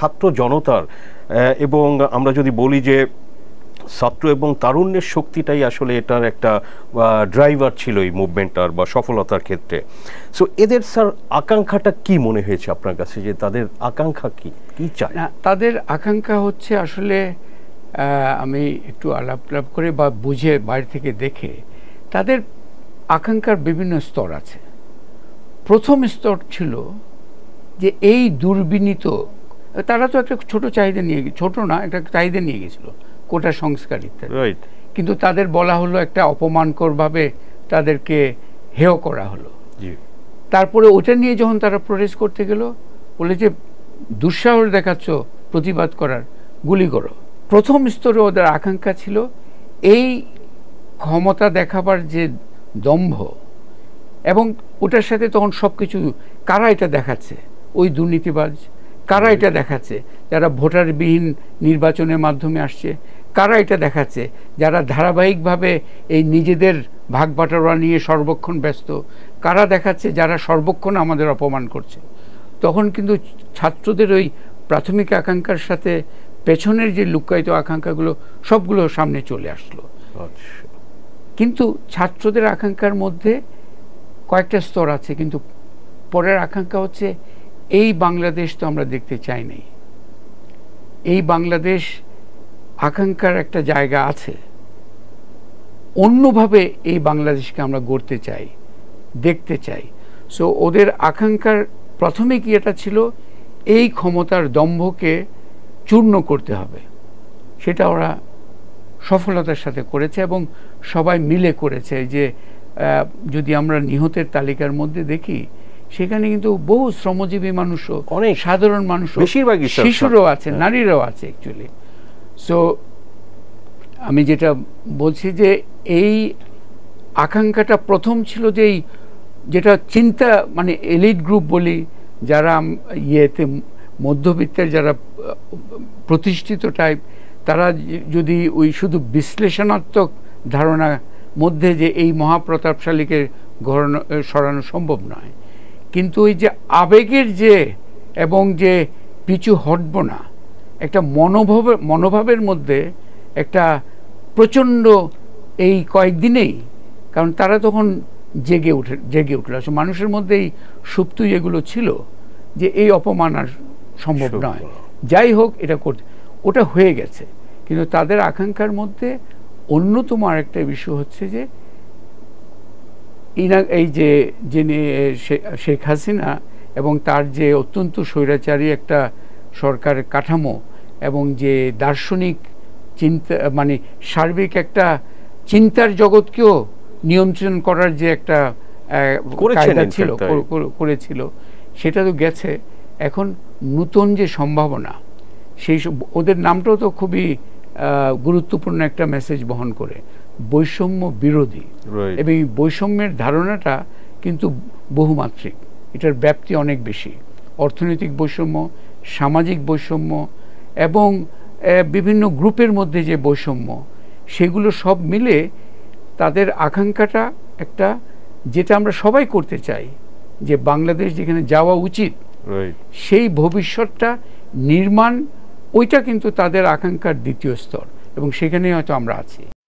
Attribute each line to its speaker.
Speaker 1: ছাত্র জনতার এবং আমরা যদি বলি যে ছাত্র এবং তারুণ্যের শক্তিটাই আসলে এটার একটা ড্রাইভার ছিল এই মুভমেন্টটার বা সফলতার ক্ষেত্রে সো এদের স্যার আকাঙ্ক্ষাটা কি মনে হয়েছে আপনার কাছে যে তাদের আকাঙ্ক্ষা কি কি চায় না তাদের আকাঙ্ক্ষা হচ্ছে আসলে আমি একটু আলাপ আলাপ করে বা বুঝে বাইরে থেকে দেখে তাদের আকাঙ্ক্ষার বিভিন্ন স্তর আছে প্রথম স্তর ছিল যে এই দুর্বিনীত তারা তো একটা ছোট চাহিদা নিয়ে ছোট না একটা চাহিদা নিয়ে গেছিল কোটা সংস্কার ইত্যাদি কিন্তু তাদের বলা হলো একটা অপমানকরভাবে তাদেরকে হেয় করা হলো তারপরে ওটা নিয়ে যখন তারা প্রবেশ করতে গেল বলে যে দুঃসাহস দেখাচ্ছ প্রতিবাদ করার গুলি করো প্রথম স্তরে ওদের আকাঙ্ক্ষা ছিল এই ক্ষমতা দেখাবার যে দম্ভ এবং ওটার সাথে তখন সব কিছু কারা এটা দেখাচ্ছে ওই দুর্নীতিবাজ কারা এটা দেখাচ্ছে যারা ভোটারবিহীন নির্বাচনের মাধ্যমে আসছে কারা এটা দেখাচ্ছে যারা ধারাবাহিকভাবে এই নিজেদের ভাগ বাটোয়ারা নিয়ে সর্বক্ষণ ব্যস্ত কারা দেখাচ্ছে যারা সর্বক্ষণ আমাদের অপমান করছে তখন কিন্তু ছাত্রদের ওই প্রাথমিক আকাঙ্ক্ষার সাথে পেছনের যে লুকায়িত আকাঙ্ক্ষাগুলো সবগুলো সামনে চলে আসলো আচ্ছা। কিন্তু ছাত্রদের আকাঙ্ক্ষার মধ্যে কয়েকটা স্তর আছে কিন্তু পরের আকাঙ্ক্ষা হচ্ছে এই বাংলাদেশ তো আমরা দেখতে চাই নাই এই বাংলাদেশ আকাঙ্ক্ষার একটা জায়গা আছে অন্যভাবে এই বাংলাদেশকে আমরা গড়তে চাই দেখতে চাই সো ওদের আকাঙ্ক্ষার প্রথমে কি এটা ছিল এই ক্ষমতার দম্ভকে চূর্ণ করতে হবে সেটা ওরা সফলতার সাথে করেছে এবং সবাই মিলে করেছে যে যদি আমরা নিহতের তালিকার মধ্যে দেখি সেখানে কিন্তু বহু শ্রমজীবী মানুষও অনেক সাধারণ মানুষও বেশিরভাগই শিশুরাও আছে হ্যাঁ। নারীরাও আছে অ্যাকচুয়ালি সো আমি যেটা বলছি যে এই আকাঙ্ক্ষাটা প্রথম ছিল যে এই যেটা চিন্তা মানে এলিট গ্রুপ বলি যারা ইয়েতে মধ্যবিত্তের যারা প্রতিষ্ঠিত টাইপ তারা যদি ওই শুধু বিশ্লেষণাত্মক ধারণা মধ্যে যে এই মহাপ্রতাপশালীকে ঘর সরানো সম্ভব নয় কিন্তু ওই যে আবেগের যে এবং যে পিছু হটব না একটা মনোভাবে মনোভাবের মধ্যে একটা প্রচণ্ড এই কয়েকদিনেই কারণ তারা তখন জেগে উঠে জেগে উঠল আসলে মানুষের মধ্যে এই সুপ্ত এগুলো ছিল যে এই অপমান আর সম্ভব নয় যাই হোক এটা করতে ওটা হয়ে গেছে কিন্তু তাদের আকাঙ্ক্ষার মধ্যে অন্যতম আরেকটা বিষয় হচ্ছে যে ইনা এই যে যিনি শেখ হাসিনা এবং তার যে অত্যন্ত স্বৈরাচারী একটা সরকার কাঠামো এবং যে দার্শনিক চিন্তা মানে সার্বিক একটা চিন্তার জগৎকেও নিয়ন্ত্রণ করার যে একটা কায়দা ছিল করেছিল সেটা তো গেছে এখন নতুন যে সম্ভাবনা সেই ওদের নামটাও তো খুবই গুরুত্বপূর্ণ একটা মেসেজ বহন করে বৈষম্য বিরোধী এবং বৈষম্যের ধারণাটা কিন্তু বহুমাত্রিক এটার ব্যাপ্তি অনেক বেশি অর্থনৈতিক বৈষম্য সামাজিক বৈষম্য এবং বিভিন্ন গ্রুপের মধ্যে যে বৈষম্য সেগুলো সব মিলে তাদের আকাঙ্ক্ষাটা একটা যেটা আমরা সবাই করতে চাই যে বাংলাদেশ যেখানে যাওয়া উচিত সেই ভবিষ্যৎটা নির্মাণ ওইটা কিন্তু তাদের আকাঙ্ক্ষার দ্বিতীয় স্তর এবং সেখানেই হয়তো আমরা আছি